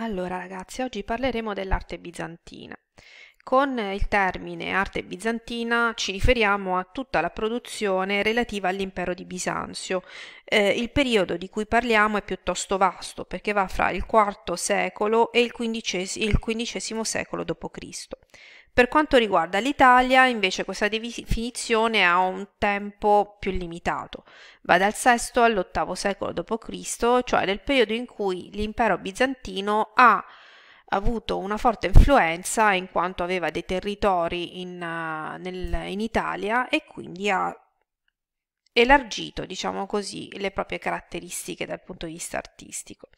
Allora ragazzi, oggi parleremo dell'arte bizantina. Con il termine arte bizantina ci riferiamo a tutta la produzione relativa all'impero di Bisanzio. Eh, il periodo di cui parliamo è piuttosto vasto perché va fra il IV secolo e il XV, il XV secolo d.C. Per quanto riguarda l'Italia, invece, questa definizione ha un tempo più limitato, va dal VI all'VIII secolo d.C., cioè nel periodo in cui l'impero bizantino ha avuto una forte influenza in quanto aveva dei territori in, eh, nel, in Italia e quindi ha elargito, diciamo così, le proprie caratteristiche dal punto di vista artistico.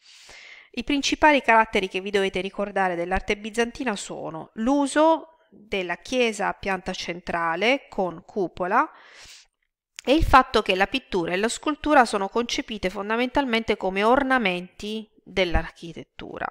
I principali caratteri che vi dovete ricordare dell'arte bizantina sono l'uso della chiesa a pianta centrale con cupola e il fatto che la pittura e la scultura sono concepite fondamentalmente come ornamenti dell'architettura.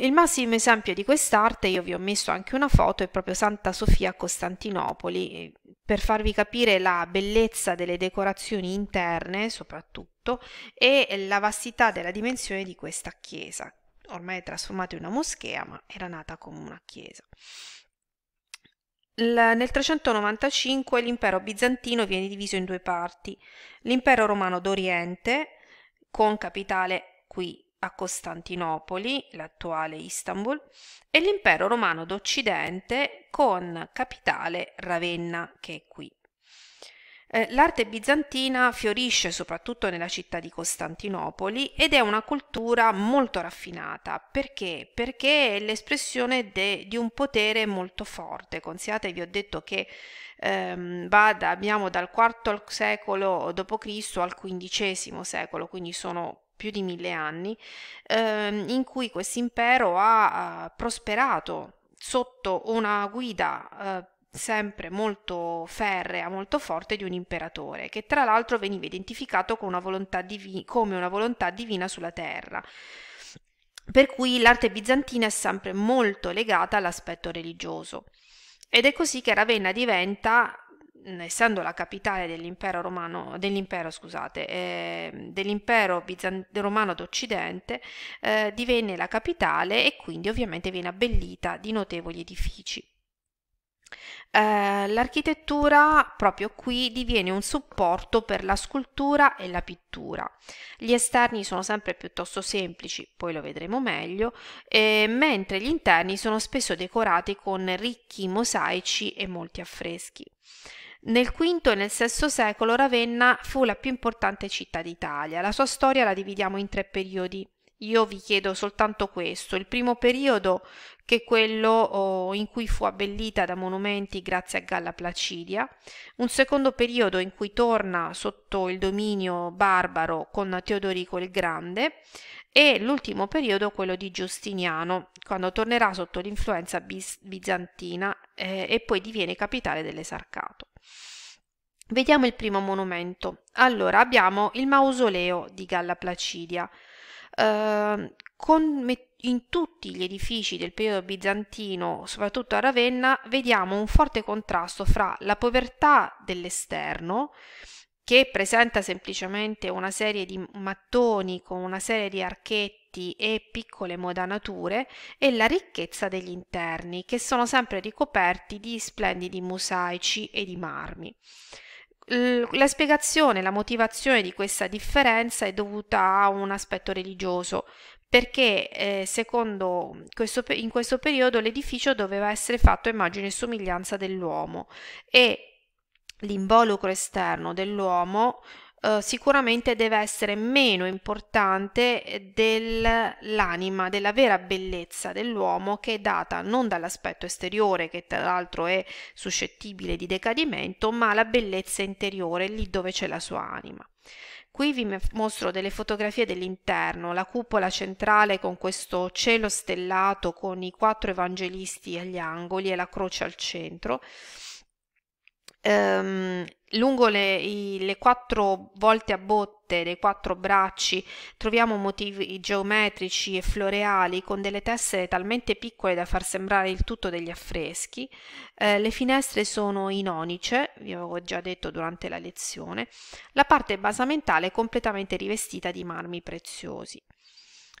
Il massimo esempio di quest'arte, io vi ho messo anche una foto, è proprio Santa Sofia a Costantinopoli, per farvi capire la bellezza delle decorazioni interne soprattutto e la vastità della dimensione di questa chiesa, ormai è trasformata in una moschea, ma era nata come una chiesa. La, nel 395 l'impero bizantino viene diviso in due parti, l'impero romano d'Oriente, con capitale qui a Costantinopoli, l'attuale Istanbul, e l'impero romano d'Occidente con capitale Ravenna, che è qui. Eh, l'arte bizantina fiorisce soprattutto nella città di Costantinopoli ed è una cultura molto raffinata. Perché? Perché è l'espressione de, di un potere molto forte. Considerate, vi ho detto che ehm, vada, abbiamo dal IV secolo d.C. al XV secolo, quindi sono più di mille anni, ehm, in cui questo impero ha, ha prosperato sotto una guida eh, sempre molto ferrea, molto forte di un imperatore, che tra l'altro veniva identificato con una divi- come una volontà divina sulla terra. Per cui l'arte bizantina è sempre molto legata all'aspetto religioso. Ed è così che Ravenna diventa, essendo la capitale dell'impero romano, dell'impero, scusate, eh, dell'impero bizan- romano d'Occidente, eh, divenne la capitale e quindi ovviamente viene abbellita di notevoli edifici eh, l'architettura proprio qui diviene un supporto per la scultura e la pittura. Gli esterni sono sempre piuttosto semplici, poi lo vedremo meglio, eh, mentre gli interni sono spesso decorati con ricchi mosaici e molti affreschi. Nel V e nel VI secolo Ravenna fu la più importante città d'Italia. La sua storia la dividiamo in tre periodi io vi chiedo soltanto questo, il primo periodo che è quello oh, in cui fu abbellita da monumenti grazie a Galla Placidia, un secondo periodo in cui torna sotto il dominio barbaro con Teodorico il Grande e l'ultimo periodo quello di Giustiniano, quando tornerà sotto l'influenza bis- bizantina eh, e poi diviene capitale dell'Esarcato. Vediamo il primo monumento. Allora abbiamo il mausoleo di Galla Placidia, eh, con, in tutti gli edifici del periodo bizantino, soprattutto a Ravenna, vediamo un forte contrasto fra la povertà dell'esterno, che presenta semplicemente una serie di mattoni con una serie di archetti e piccole modanature, e la ricchezza degli interni, che sono sempre ricoperti di splendidi mosaici e di marmi. La spiegazione, la motivazione di questa differenza è dovuta a un aspetto religioso, perché eh, secondo questo, in questo periodo l'edificio doveva essere fatto a immagine e somiglianza dell'uomo e l'involucro esterno dell'uomo eh, sicuramente deve essere meno importante dell'anima, della vera bellezza dell'uomo che è data non dall'aspetto esteriore che tra l'altro è suscettibile di decadimento, ma la bellezza interiore, lì dove c'è la sua anima. Qui vi mostro delle fotografie dell'interno, la cupola centrale con questo cielo stellato con i quattro evangelisti agli angoli e la croce al centro ehm, lungo le, i, le, quattro volte a botte dei quattro bracci troviamo motivi geometrici e floreali con delle tessere talmente piccole da far sembrare il tutto degli affreschi. Eh, le finestre sono in onice, vi avevo già detto durante la lezione. La parte basamentale è completamente rivestita di marmi preziosi.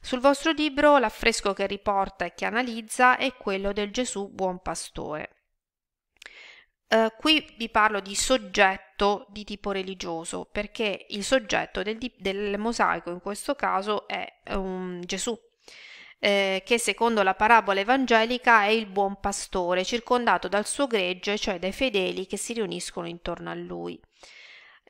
Sul vostro libro l'affresco che riporta e che analizza è quello del Gesù Buon Pastore. Eh, qui vi parlo di soggetto di tipo religioso perché il soggetto del, del mosaico in questo caso è um, Gesù, eh, che secondo la parabola evangelica è il buon pastore circondato dal suo gregge, cioè dai fedeli che si riuniscono intorno a lui.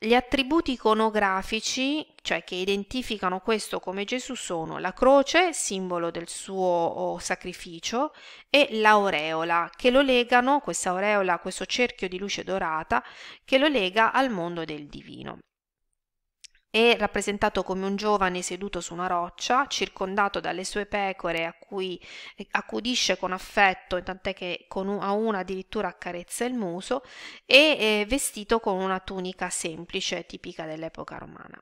Gli attributi iconografici, cioè che identificano questo come Gesù, sono la croce, simbolo del suo oh, sacrificio, e l'aureola, che lo legano, questa aureola, questo cerchio di luce dorata, che lo lega al mondo del divino. È rappresentato come un giovane seduto su una roccia, circondato dalle sue pecore a cui eh, accudisce con affetto, tant'è che un, a una addirittura accarezza il muso, e eh, vestito con una tunica semplice, tipica dell'epoca romana.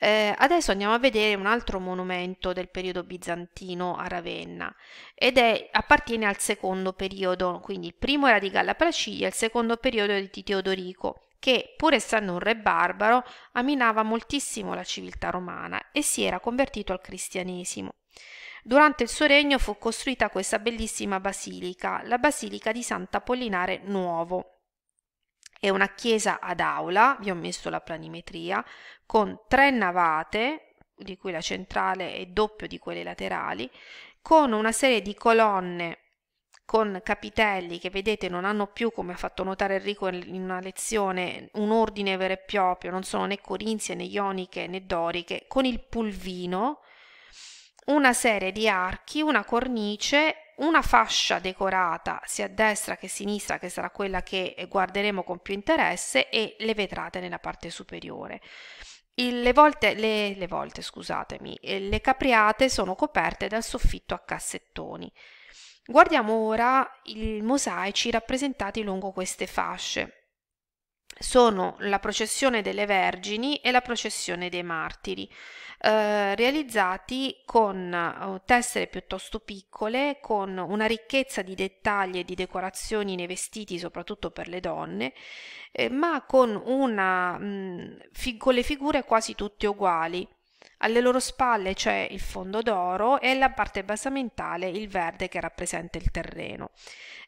Eh, adesso andiamo a vedere un altro monumento del periodo bizantino a Ravenna ed è, appartiene al secondo periodo, quindi il primo era di Galla Placidia, il secondo periodo è di Teodorico che, pur essendo un re barbaro, amminava moltissimo la civiltà romana e si era convertito al cristianesimo. Durante il suo regno fu costruita questa bellissima basilica, la Basilica di Sant'Apollinare Nuovo. È una chiesa ad aula, vi ho messo la planimetria, con tre navate, di cui la centrale è doppio di quelle laterali, con una serie di colonne con capitelli che vedete non hanno più, come ha fatto notare Enrico in una lezione, un ordine vero e proprio, non sono né corinzie né ioniche né doriche, con il pulvino, una serie di archi, una cornice, una fascia decorata sia a destra che a sinistra, che sarà quella che guarderemo con più interesse, e le vetrate nella parte superiore. Il, le, volte, le, le volte, scusatemi, eh, le capriate sono coperte dal soffitto a cassettoni. Guardiamo ora i mosaici rappresentati lungo queste fasce. Sono la processione delle Vergini e la processione dei martiri, eh, realizzati con eh, tessere piuttosto piccole, con una ricchezza di dettagli e di decorazioni nei vestiti, soprattutto per le donne, eh, ma con, una, mh, mm, con le figure quasi tutte uguali, alle loro spalle c'è il fondo d'oro e la parte basamentale il verde che rappresenta il terreno.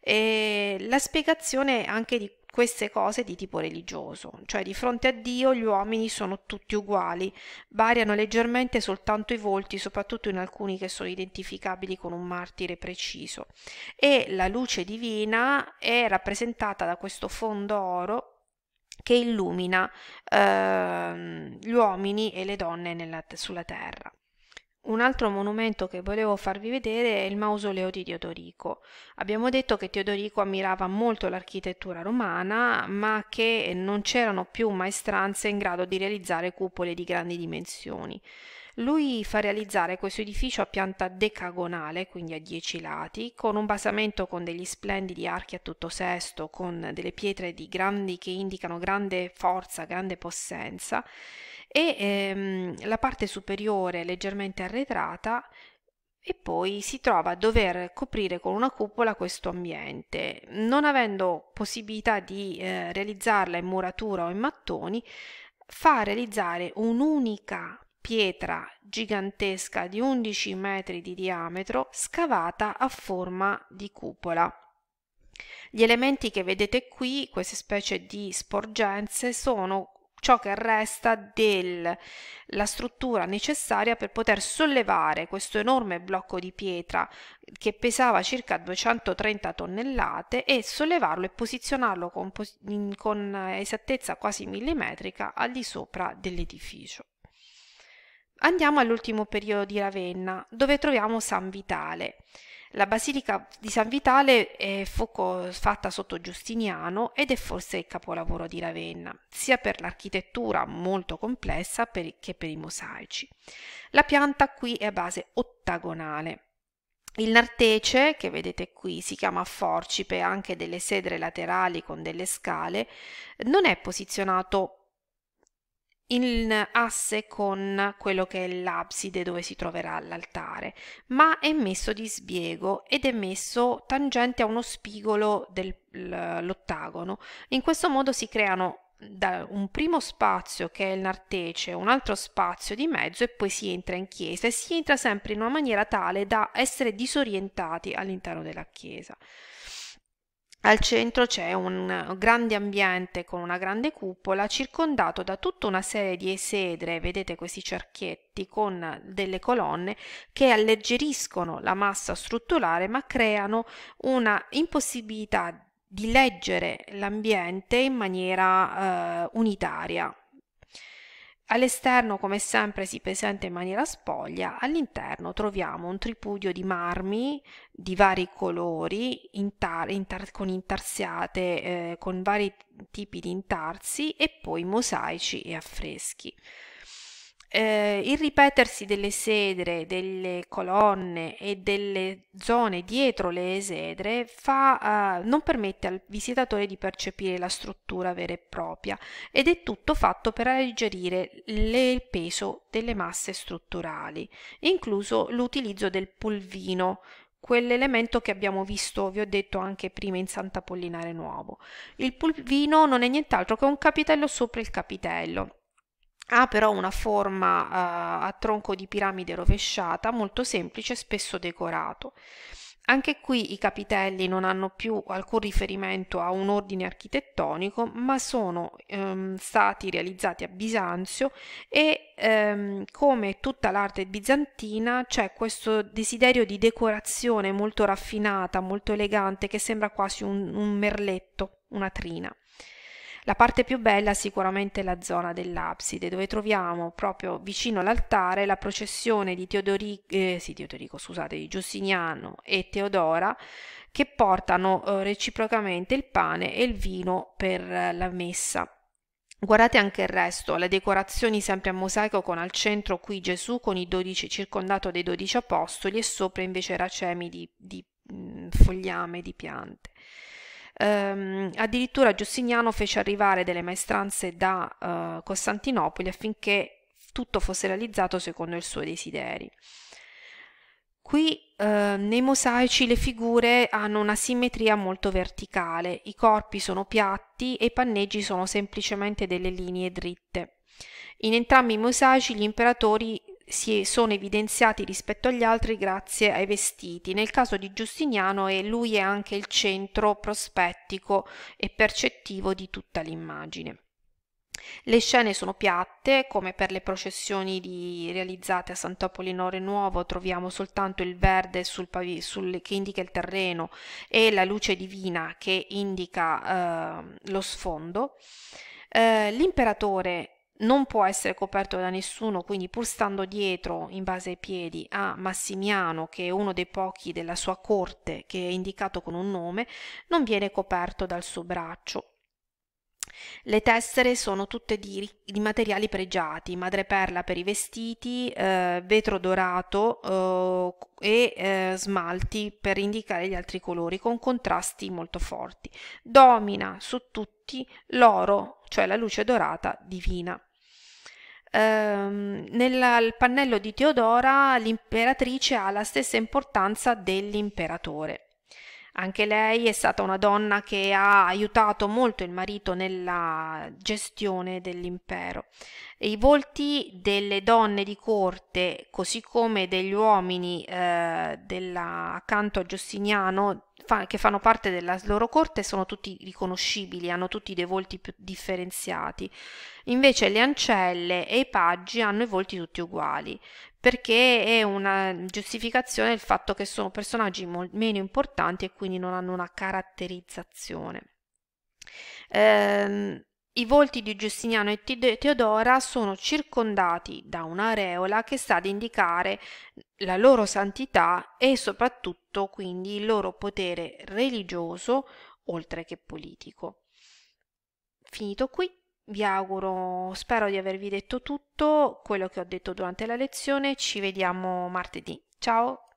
E la spiegazione anche di queste cose di tipo religioso, cioè di fronte a Dio gli uomini sono tutti uguali, variano leggermente soltanto i volti, soprattutto in alcuni che sono identificabili con un martire preciso, e la luce divina è rappresentata da questo fondo oro che illumina eh, gli uomini e le donne nella, sulla terra. Un altro monumento che volevo farvi vedere è il mausoleo di Teodorico. Abbiamo detto che Teodorico ammirava molto l'architettura romana, ma che non c'erano più maestranze in grado di realizzare cupole di grandi dimensioni. Lui fa realizzare questo edificio a pianta decagonale, quindi a dieci lati, con un basamento con degli splendidi archi a tutto sesto, con delle pietre grandi, che indicano grande forza, grande possenza, e ehm, la parte superiore leggermente arretrata e poi si trova a dover coprire con una cupola questo ambiente. Non avendo possibilità di eh, realizzarla in muratura o in mattoni, fa realizzare un'unica pietra gigantesca di 11 metri di diametro scavata a forma di cupola. Gli elementi che vedete qui, queste specie di sporgenze, sono ciò che resta della struttura necessaria per poter sollevare questo enorme blocco di pietra che pesava circa 230 tonnellate e sollevarlo e posizionarlo con, con esattezza quasi millimetrica al di sopra dell'edificio. Andiamo all'ultimo periodo di Ravenna, dove troviamo San Vitale. La basilica di San Vitale fu fatta sotto Giustiniano ed è forse il capolavoro di Ravenna, sia per l'architettura molto complessa che per i mosaici. La pianta qui è a base ottagonale. Il nartece, che vedete qui, si chiama forcipe, anche delle sedre laterali con delle scale, non è posizionato in asse con quello che è l'abside dove si troverà l'altare, ma è messo di sbiego ed è messo tangente a uno spigolo dell'ottagono. In questo modo si creano da un primo spazio che è il nartece, un altro spazio di mezzo e poi si entra in chiesa e si entra sempre in una maniera tale da essere disorientati all'interno della chiesa. Al centro c'è un grande ambiente con una grande cupola circondato da tutta una serie di esedre, vedete questi cerchietti con delle colonne che alleggeriscono la massa strutturale ma creano una impossibilità di leggere l'ambiente in maniera eh, unitaria. All'esterno, come sempre, si presenta in maniera spoglia, all'interno troviamo un tripudio di marmi di vari colori, intar intar con intarsiate, eh, con vari tipi di intarsi e poi mosaici e affreschi eh, il ripetersi delle sedre, delle colonne e delle zone dietro le esedre fa, eh, non permette al visitatore di percepire la struttura vera e propria ed è tutto fatto per alleggerire le, il peso delle masse strutturali, incluso l'utilizzo del pulvino. quell'elemento che abbiamo visto, vi ho detto anche prima in Santa Pollinare Nuovo. Il pulvino non è nient'altro che un capitello sopra il capitello ha però una forma uh, a tronco di piramide rovesciata, molto semplice e spesso decorato. Anche qui i capitelli non hanno più alcun riferimento a un ordine architettonico, ma sono ehm, stati realizzati a Bisanzio e ehm, come tutta l'arte bizantina c'è questo desiderio di decorazione molto raffinata, molto elegante, che sembra quasi un, un merletto, una trina. La parte più bella sicuramente è la zona dell'abside, dove troviamo proprio vicino all'altare la processione di Teodorico, eh, sì, Teodorico scusate, di Giustiniano e Teodora che portano eh, reciprocamente il pane e il vino per eh, la messa. Guardate anche il resto, le decorazioni sempre a mosaico con al centro qui Gesù con i 12, circondato dai dodici apostoli e sopra invece racemi di, di mh, mm, fogliame, di piante. Ehm, addirittura Giustiniano fece arrivare delle maestranze da eh, Costantinopoli affinché tutto fosse realizzato secondo i suoi desideri. Qui eh, nei mosaici le figure hanno una simmetria molto verticale, i corpi sono piatti e i panneggi sono semplicemente delle linee dritte. In entrambi i mosaici gli imperatori si sono evidenziati rispetto agli altri grazie ai vestiti. Nel caso di Giustiniano è eh, lui è anche il centro prospettico e percettivo di tutta l'immagine. Le scene sono piatte, come per le processioni di, realizzate a Sant'Apollinore Nuovo troviamo soltanto il verde sul sul, che indica il terreno e la luce divina che indica eh, lo sfondo. Eh, l'imperatore non può essere coperto da nessuno, quindi pur stando dietro in base ai piedi a Massimiano, che è uno dei pochi della sua corte che è indicato con un nome, non viene coperto dal suo braccio. Le tessere sono tutte di, di materiali pregiati, madreperla per i vestiti, eh, vetro dorato eh, e eh, smalti per indicare gli altri colori con contrasti molto forti. Domina su tutti l'oro, cioè la luce dorata divina ehm, nel pannello di Teodora l'imperatrice ha la stessa importanza dell'imperatore. Anche lei è stata una donna che ha aiutato molto il marito nella gestione dell'impero. E I volti delle donne di corte, così come degli uomini eh, della, accanto a Giustiniano fa, che fanno parte della loro corte sono tutti riconoscibili, hanno tutti dei volti più differenziati. Invece le ancelle e i paggi hanno i volti tutti uguali, perché è una giustificazione il fatto che sono personaggi mol- meno importanti e quindi non hanno una caratterizzazione. Ehm, i volti di Giustiniano e Teodora sono circondati da un'areola che sta ad indicare la loro santità e soprattutto quindi il loro potere religioso oltre che politico. Finito qui, vi auguro, spero di avervi detto tutto quello che ho detto durante la lezione, ci vediamo martedì. Ciao!